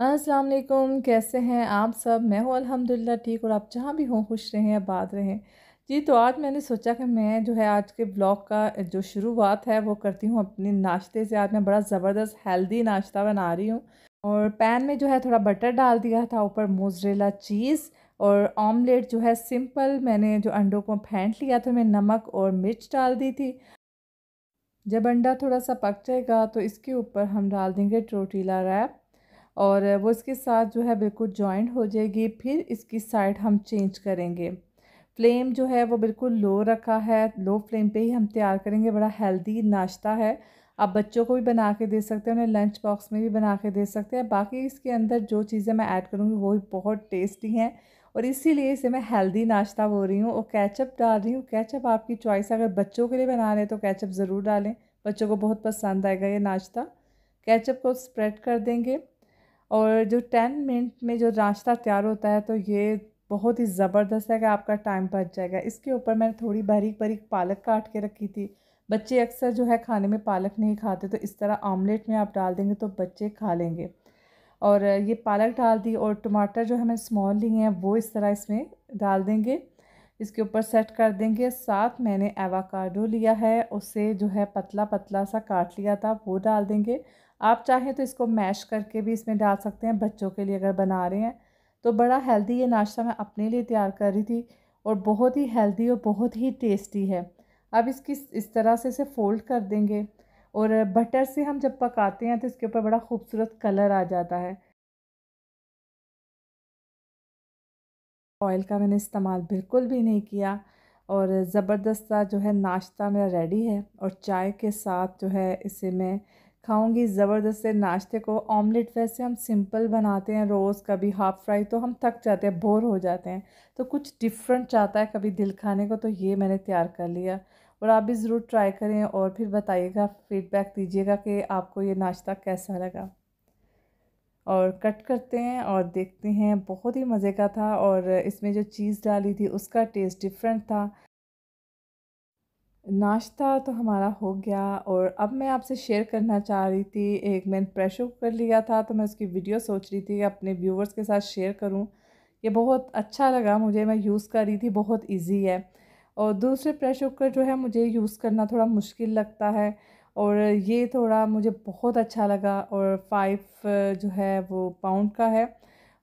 अस्सलाम वालेकुम कैसे हैं आप सब मैं हूँ अल्हम्दुलिल्लाह ठीक और आप जहाँ भी हों खुश रहें आबाद रहें जी तो आज मैंने सोचा कि मैं जो है आज के ब्लॉग का जो शुरुआत है वो करती हूँ अपने नाश्ते से आज मैं बड़ा ज़बरदस्त हेल्दी नाश्ता बना रही हूँ और पैन में जो है थोड़ा बटर डाल दिया था ऊपर मोजरेला चीज़ और ऑमलेट जो है सिंपल मैंने जो अंडों को फेंट लिया था मैं नमक और मिर्च डाल दी थी जब अंडा थोड़ा सा पक जाएगा तो इसके ऊपर हम डाल देंगे ट्रोटीला रैप और वो इसके साथ जो है बिल्कुल जॉइंट हो जाएगी फिर इसकी साइड हम चेंज करेंगे फ्लेम जो है वो बिल्कुल लो रखा है लो फ्लेम पे ही हम तैयार करेंगे बड़ा हेल्दी नाश्ता है आप बच्चों को भी बना के दे सकते हैं उन्हें लंच बॉक्स में भी बना के दे सकते हैं बाकी इसके अंदर जो चीज़ें मैं ऐड करूँगी वो भी बहुत टेस्टी हैं और इसीलिए इसे मैं हेल्दी नाश्ता बोल रही हूँ और कैचअप डाल रही हूँ कैचअप आपकी चॉइस अगर बच्चों के लिए बना रहे तो कैचअप ज़रूर डालें बच्चों को बहुत पसंद आएगा ये नाश्ता कैचअप को स्प्रेड कर देंगे और जो टेन मिनट में जो नाश्ता तैयार होता है तो ये बहुत ही ज़बरदस्त है कि आपका टाइम बच जाएगा इसके ऊपर मैंने थोड़ी बारीक बारीक पालक काट के रखी थी बच्चे अक्सर जो है खाने में पालक नहीं खाते तो इस तरह आमलेट में आप डाल देंगे तो बच्चे खा लेंगे और ये पालक डाल दी और टमाटर जो है मैंने स्मॉल लिए हैं वो इस तरह इसमें डाल देंगे इसके ऊपर सेट कर देंगे साथ मैंने एवाकाडो लिया है उसे जो है पतला पतला सा काट लिया था वो डाल देंगे आप चाहें तो इसको मैश करके भी इसमें डाल सकते हैं बच्चों के लिए अगर बना रहे हैं तो बड़ा हेल्दी ये नाश्ता मैं अपने लिए तैयार कर रही थी और बहुत ही हेल्दी और बहुत ही टेस्टी है अब इसकी इस तरह से इसे फोल्ड कर देंगे और बटर से हम जब पकाते हैं तो इसके ऊपर बड़ा खूबसूरत कलर आ जाता है ऑयल का मैंने इस्तेमाल बिल्कुल भी नहीं किया और ज़बरदस्ता जो है नाश्ता मेरा रेडी है और चाय के साथ जो है इसे मैं खाऊंगी ज़बरदस्त से नाश्ते को ऑमलेट वैसे हम सिंपल बनाते हैं रोज़ कभी हाफ़ फ्राई तो हम थक जाते हैं बोर हो जाते हैं तो कुछ डिफरेंट चाहता है कभी दिल खाने को तो ये मैंने तैयार कर लिया और आप भी ज़रूर ट्राई करें और फिर बताइएगा फीडबैक दीजिएगा कि आपको ये नाश्ता कैसा लगा और कट करते हैं और देखते हैं बहुत ही मज़े का था और इसमें जो चीज़ डाली थी उसका टेस्ट डिफरेंट था नाश्ता तो हमारा हो गया और अब मैं आपसे शेयर करना चाह रही थी एक मैंने प्रेशर कुकर लिया था तो मैं उसकी वीडियो सोच रही थी अपने व्यूवर्स के साथ शेयर करूं ये बहुत अच्छा लगा मुझे मैं यूज़ कर रही थी बहुत इजी है और दूसरे प्रेशर कुकर जो है मुझे यूज़ करना थोड़ा मुश्किल लगता है और ये थोड़ा मुझे बहुत अच्छा लगा और फाइव जो है वो पाउंड का है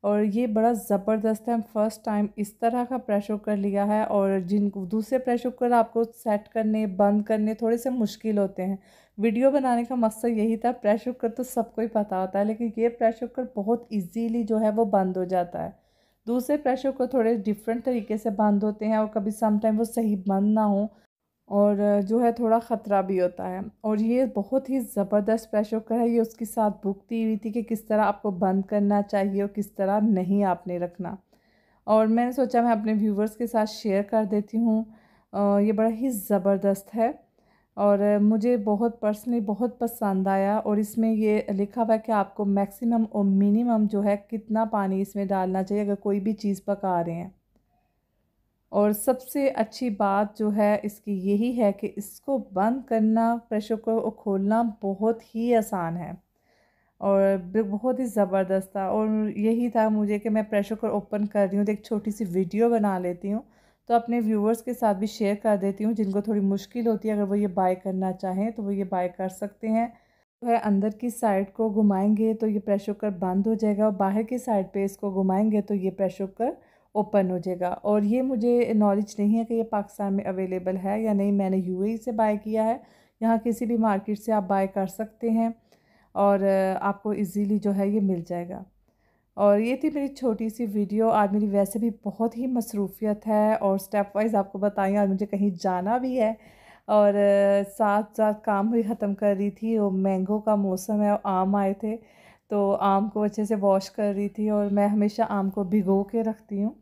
और ये बड़ा ज़बरदस्त है फर्स्ट टाइम इस तरह का प्रेशर कुकर लिया है और जिन दूसरे प्रेशर कुकर आपको सेट करने बंद करने थोड़े से मुश्किल होते हैं वीडियो बनाने का मकसद यही था प्रेशर कुकर तो सबको ही पता होता है लेकिन ये प्रेशर कुकर बहुत ईजीली जो है वो बंद हो जाता है दूसरे प्रेशर कुकर थोड़े डिफरेंट तरीके से बंद होते हैं और कभी समटाइम वो सही बंद ना हो और जो है थोड़ा ख़तरा भी होता है और ये बहुत ही ज़बरदस्त प्रेशर कुकर है ये उसके साथ भुगती हुई थी कि किस तरह आपको बंद करना चाहिए और किस तरह नहीं आपने रखना और मैंने सोचा मैं अपने व्यूवर्स के साथ शेयर कर देती हूँ ये बड़ा ही ज़बरदस्त है और मुझे बहुत पर्सनली बहुत पसंद आया और इसमें ये लिखा हुआ है कि आपको मैक्सिमम और मिनिमम जो है कितना पानी इसमें डालना चाहिए अगर कोई भी चीज़ पका रहे हैं और सबसे अच्छी बात जो है इसकी यही है कि इसको बंद करना प्रेशर को खोलना बहुत ही आसान है और बहुत ही ज़बरदस्त था और यही था मुझे कि मैं प्रेशर कुकर ओपन कर रही हूँ तो एक छोटी सी वीडियो बना लेती हूँ तो अपने व्यूवर्स के साथ भी शेयर कर देती हूँ जिनको थोड़ी मुश्किल होती है अगर वो ये बाय करना चाहें तो वो ये बाय कर सकते हैं वह तो अंदर की साइड को घुमाएंगे तो ये प्रेशर कुकर बंद हो जाएगा और बाहर की साइड पे इसको घुमाएंगे तो ये प्रेशर कुकर ओपन हो जाएगा और ये मुझे नॉलेज नहीं है कि ये पाकिस्तान में अवेलेबल है या नहीं मैंने यू से बाय किया है यहाँ किसी भी मार्केट से आप बाय कर सकते हैं और आपको इजीली जो है ये मिल जाएगा और ये थी मेरी छोटी सी वीडियो आज मेरी वैसे भी बहुत ही मसरूफियत है और स्टेप वाइज आपको बताएँ और मुझे कहीं जाना भी है और साथ साथ काम भी ख़त्म कर रही थी वो मैंगो का मौसम है आम आए थे तो आम को अच्छे से वॉश कर रही थी और मैं हमेशा आम को भिगो के रखती हूँ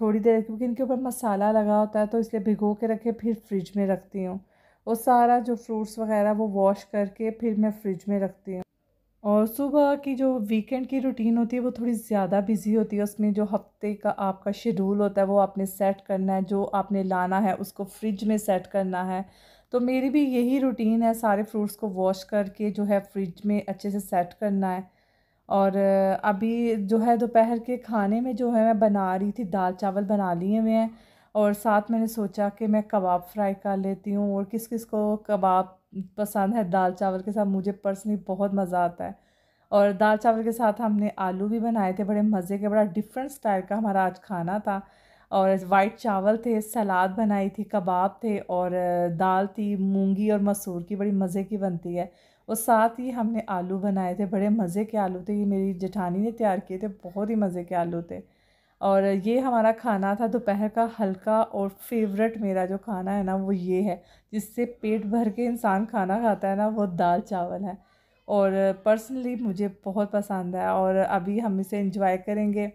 थोड़ी देर क्योंकि इनके ऊपर मसाला लगा होता है तो इसलिए भिगो के रखे फिर फ्रिज में रखती हूँ और सारा जो फ्रूट्स वगैरह वो वॉश करके फिर मैं फ्रिज में रखती हूँ और सुबह की जो वीकेंड की रूटीन होती है वो थोड़ी ज़्यादा बिजी होती है उसमें जो हफ्ते का आपका शेड्यूल होता है वो आपने सेट करना है जो आपने लाना है उसको फ्रिज में सेट करना है तो मेरी भी यही रूटीन है सारे फ्रूट्स को वॉश करके जो है फ्रिज में अच्छे से सेट करना है और अभी जो है दोपहर के खाने में जो है मैं बना रही थी दाल चावल बना लिए हुए हैं और साथ मैंने सोचा कि मैं कबाब फ्राई कर लेती हूँ और किस किस को कबाब पसंद है दाल चावल के साथ मुझे पर्सनली बहुत मज़ा आता है और दाल चावल के साथ हमने आलू भी बनाए थे बड़े मज़े के बड़ा डिफरेंट स्टाइल का हमारा आज खाना था और वाइट चावल थे सलाद बनाई थी कबाब थे और दाल थी मूंगी और मसूर की बड़ी मज़े की बनती है और साथ ही हमने आलू बनाए थे बड़े मज़े के आलू थे ये मेरी जेठानी ने तैयार किए थे बहुत ही मज़े के आलू थे और ये हमारा खाना था दोपहर का हल्का और फेवरेट मेरा जो खाना है ना वो ये है जिससे पेट भर के इंसान खाना खाता है ना वो दाल चावल है और पर्सनली मुझे बहुत पसंद है और अभी हम इसे इंजॉय करेंगे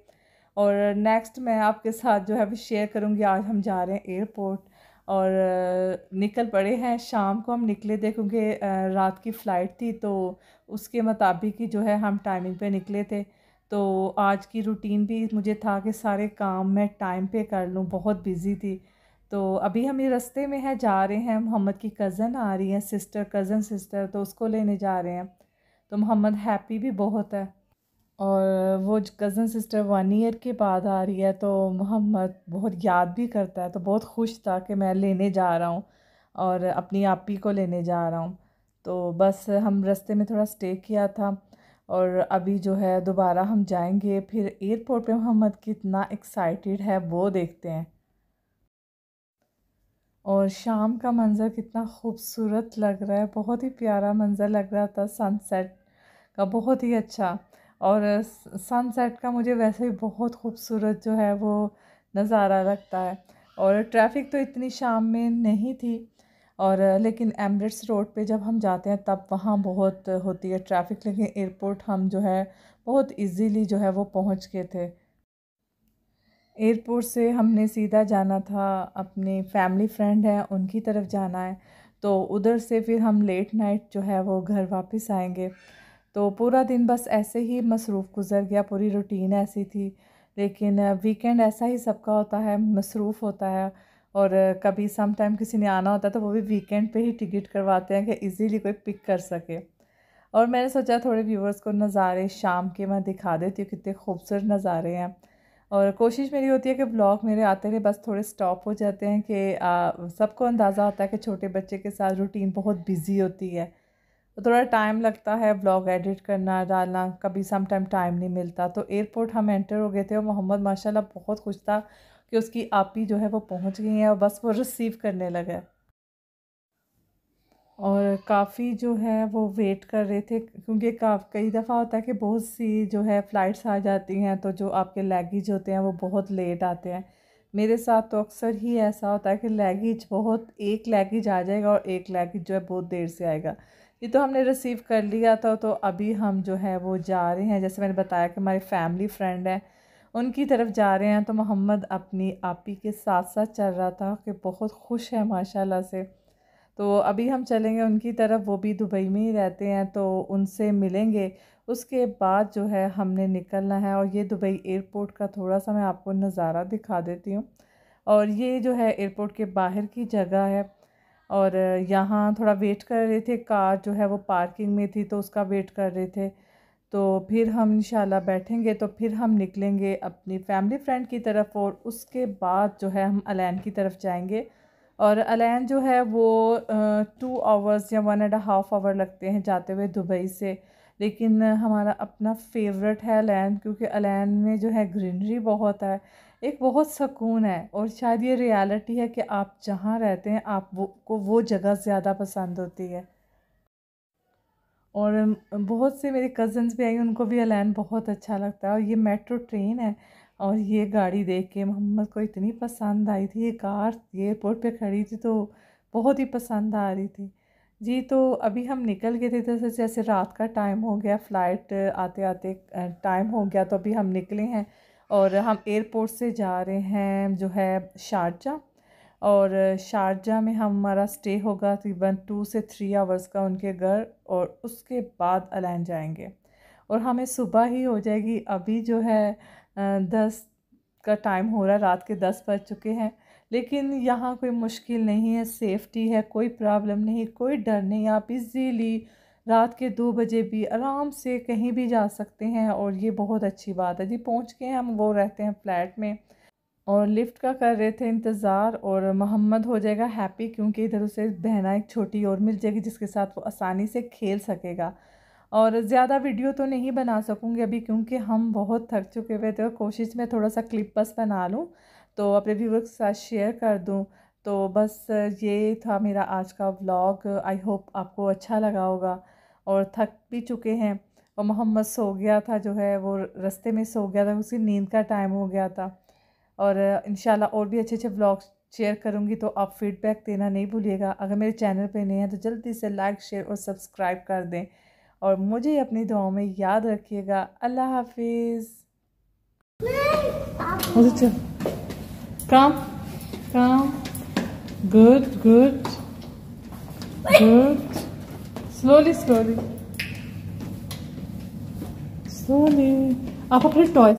और नेक्स्ट मैं आपके साथ जो है अभी शेयर करूँगी आज हम जा रहे हैं एयरपोर्ट और निकल पड़े हैं शाम को हम निकले थे क्योंकि रात की फ़्लाइट थी तो उसके मुताबिक ही जो है हम टाइमिंग पे निकले थे तो आज की रूटीन भी मुझे था कि सारे काम मैं टाइम पे कर लूँ बहुत बिज़ी थी तो अभी हम ये रस्ते में है जा रहे हैं मोहम्मद की कज़न आ रही हैं सिस्टर कज़न सिस्टर तो उसको लेने जा रहे हैं तो मोहम्मद हैप्पी भी बहुत है और वो कज़न सिस्टर वन ईयर के बाद आ रही है तो मोहम्मद बहुत याद भी करता है तो बहुत खुश था कि मैं लेने जा रहा हूँ और अपनी आपी को लेने जा रहा हूँ तो बस हम रस्ते में थोड़ा स्टे किया था और अभी जो है दोबारा हम जाएंगे फिर एयरपोर्ट पे मोहम्मद कितना एक्साइटेड है वो देखते हैं और शाम का मंज़र कितना खूबसूरत लग रहा है बहुत ही प्यारा मंज़र लग रहा था सनसेट का बहुत ही अच्छा और सनसेट का मुझे वैसे ही बहुत खूबसूरत जो है वो नज़ारा लगता है और ट्रैफिक तो इतनी शाम में नहीं थी और लेकिन एमरेट्स रोड पे जब हम जाते हैं तब वहाँ बहुत होती है ट्रैफिक लेकिन एयरपोर्ट हम जो है बहुत इजीली जो है वो पहुँच गए थे एयरपोर्ट से हमने सीधा जाना था अपने फैमिली फ्रेंड हैं उनकी तरफ जाना है तो उधर से फिर हम लेट नाइट जो है वो घर वापस आएंगे तो पूरा दिन बस ऐसे ही मसरूफ़ गुज़र गया पूरी रूटीन ऐसी थी लेकिन वीकेंड ऐसा ही सबका होता है मसरूफ़ होता है और कभी सम टाइम किसी ने आना होता है तो वो भी वीकेंड पे ही टिकट करवाते हैं कि इजीली कोई पिक कर सके और मैंने सोचा थोड़े व्यूवर्स को नज़ारे शाम के मैं दिखा देती हूँ कितने खूबसूरत नज़ारे हैं और कोशिश मेरी होती है कि ब्लॉग मेरे आते रहे बस थोड़े स्टॉप हो जाते हैं कि सबको अंदाज़ा होता है कि छोटे बच्चे के साथ रूटीन बहुत बिज़ी होती है तो थोड़ा टाइम लगता है ब्लॉग एडिट करना डालना कभी सम टाइम टाइम नहीं मिलता तो एयरपोर्ट हम एंटर हो गए थे और मोहम्मद माशाल्लाह बहुत खुश था कि उसकी आपी जो है वो पहुंच गई है और बस वो रिसीव करने लगा और काफ़ी जो है वो वेट कर रहे थे क्योंकि कई दफ़ा होता है कि बहुत सी जो है फ़्लाइट्स आ जाती हैं तो जो आपके लैगेज होते हैं वो बहुत लेट आते हैं मेरे साथ तो अक्सर ही ऐसा होता है कि लैगेज बहुत एक लैगेज आ जाएगा और एक लैगेज जो है बहुत देर से आएगा ये तो हमने रिसीव कर लिया था तो अभी हम जो है वो जा रहे हैं जैसे मैंने बताया कि हमारे फैमिली फ्रेंड हैं उनकी तरफ जा रहे हैं तो मोहम्मद अपनी आपी के साथ साथ चल रहा था कि बहुत खुश है माशाल्लाह से तो अभी हम चलेंगे उनकी तरफ वो भी दुबई में ही रहते हैं तो उनसे मिलेंगे उसके बाद जो है हमने निकलना है और ये दुबई एयरपोर्ट का थोड़ा सा मैं आपको नज़ारा दिखा देती हूँ और ये जो है एयरपोर्ट के बाहर की जगह है और यहाँ थोड़ा वेट कर रहे थे कार जो है वो पार्किंग में थी तो उसका वेट कर रहे थे तो फिर हम इंशाल्लाह बैठेंगे तो फिर हम निकलेंगे अपनी फैमिली फ्रेंड की तरफ और उसके बाद जो है हम अलैन की तरफ जाएंगे और अलैन जो है वो टू आवर्स या वन एंड हाफ़ आवर लगते हैं जाते हुए दुबई से लेकिन हमारा अपना फेवरेट है अलैन क्योंकि अलैन में जो है ग्रीनरी बहुत है एक बहुत सुकून है और शायद ये रियलिटी है कि आप जहाँ रहते हैं आप वो को वो जगह ज़्यादा पसंद होती है और बहुत से मेरे कज़न्स भी आई उनको भी अलैन बहुत अच्छा लगता है और ये मेट्रो ट्रेन है और ये गाड़ी देख के मोहम्मद को इतनी पसंद आई थी ये कार एयरपोर्ट पे खड़ी थी तो बहुत ही पसंद आ रही थी जी तो अभी हम निकल गए थे तो जैसे जैसे रात का टाइम हो गया फ़्लाइट आते आते टाइम हो गया तो अभी हम निकले हैं और हम एयरपोर्ट से जा रहे हैं जो है शारजा और शारजा में हमारा स्टे होगा तकरीबन टू से थ्री आवर्स का उनके घर और उसके बाद अलैन जाएंगे और हमें सुबह ही हो जाएगी अभी जो है दस का टाइम हो रहा है रात के दस बज चुके हैं लेकिन यहाँ कोई मुश्किल नहीं है सेफ्टी है कोई प्रॉब्लम नहीं कोई डर नहीं आप इजीली रात के दो बजे भी आराम से कहीं भी जा सकते हैं और ये बहुत अच्छी बात है जी पहुंच के हम वो रहते हैं फ्लैट में और लिफ्ट का कर रहे थे इंतज़ार और मोहम्मद हो जाएगा हैप्पी क्योंकि इधर उसे बहना एक छोटी और मिल जाएगी जिसके साथ वो आसानी से खेल सकेगा और ज़्यादा वीडियो तो नहीं बना सकूँगी अभी क्योंकि हम बहुत थक चुके हुए थे और कोशिश में थोड़ा सा क्लिप बस बना लूँ तो अपने व्यूवर के साथ शेयर कर दूँ तो बस ये था मेरा आज का व्लॉग आई होप आपको अच्छा लगा होगा और थक भी चुके हैं और मोहम्मद सो गया था जो है वो रस्ते में सो गया था उसकी नींद का टाइम हो गया था और इन और भी अच्छे अच्छे व्लॉग्स शेयर करूँगी तो आप फीडबैक देना नहीं भूलिएगा अगर मेरे चैनल पे नहीं हैं तो जल्दी से लाइक शेयर और सब्सक्राइब कर दें और मुझे अपनी दुआओं में याद रखिएगा अल्लाह हाफिज़ काम काम Good, good. Good. Slowly, slowly. Slowly. Up, up, toy.